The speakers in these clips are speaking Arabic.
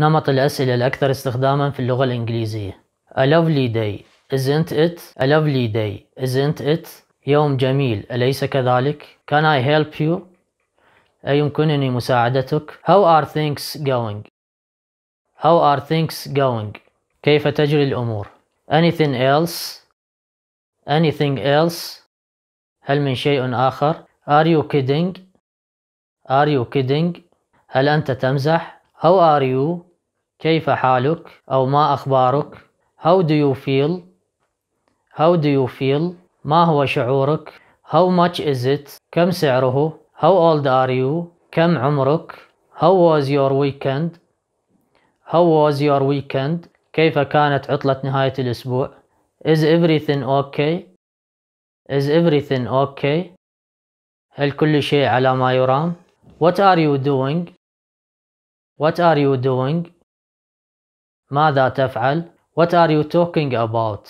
نمط الأسئلة الأكثر استخداما في اللغة الإنجليزية A lovely day isn't it? A lovely day isn't it? يوم جميل أليس كذلك? Can I help you? أيمكنني مساعدتك? How are things going? How are things going? كيف تجري الأمور? Anything else? Anything else? هل من شيء آخر? Are you kidding? Are you kidding? هل أنت تمزح? How are you? كيف حالك أو ما أخبارك How do you feel How do you feel ما هو شعورك How much is it كم سعره How old are you كم عمرك How was your weekend How was your weekend كيف كانت عطلة نهاية الأسبوع Is everything okay Is everything okay هل كل شيء على ما يرام What are you doing What are you doing ماذا تفعل؟ What are you talking about?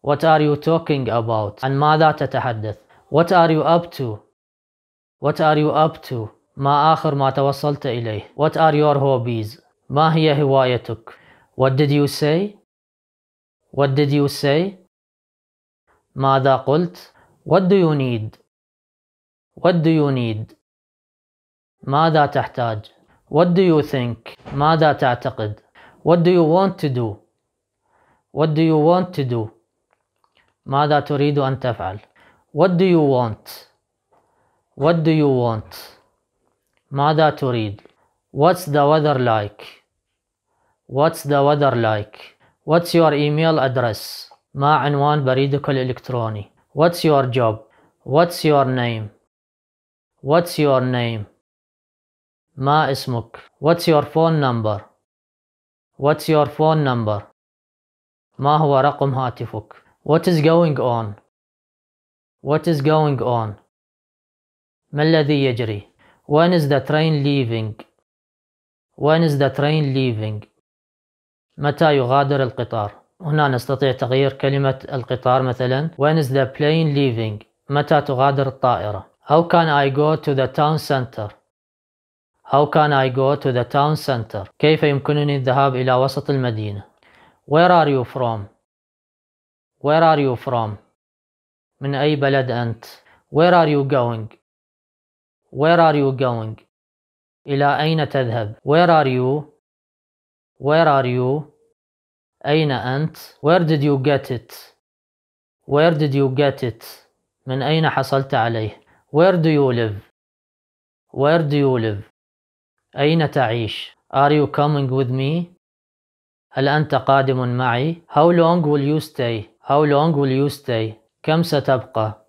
What are you talking about? عن ماذا تتحدث؟ What are you up to? What are you up to? ما آخر ما توصلت إليه What are your hobbies? ما هي هوايتك What did you say What did you say ماذا قلت What do you need What do you need ماذا تحتاج What do you think ماذا تعتقد what do you want to do what do you want to do ماذا تريد أن تفعل what do you want what do you want ماذا تريد what's the weather like what's the weather like what's your email address ما عنوان بريدك الإلكتروني what's your job what's your name what's your name ما اسمك what's your phone number What's your phone number? ما هو رقم هاتفك؟ What is going on? What is going on? ما الذي يجري؟ When is the train leaving? When is the train leaving? متى يغادر القطار؟ هنا نستطيع تغيير كلمة القطار مثلا When is the plane leaving؟ متى تغادر الطائرة؟ How can I go to the town center؟ How can I go to the town center? كيف يمكنني الذهاب إلى وسط المدينة؟ Where are you from? Where are you from? من أي بلد أنت؟ Where are you going? Where are you going? إلى أين تذهب؟ Where are you? Where are you? أين أنت؟ Where did you get it? Where did you get it? من أين حصلت عليه؟ Where do you live? Where do you live? أين تعيش؟ Are you coming with me? هل أنت قادم معي؟ How long will you stay? How long will you stay? كم ستبقى؟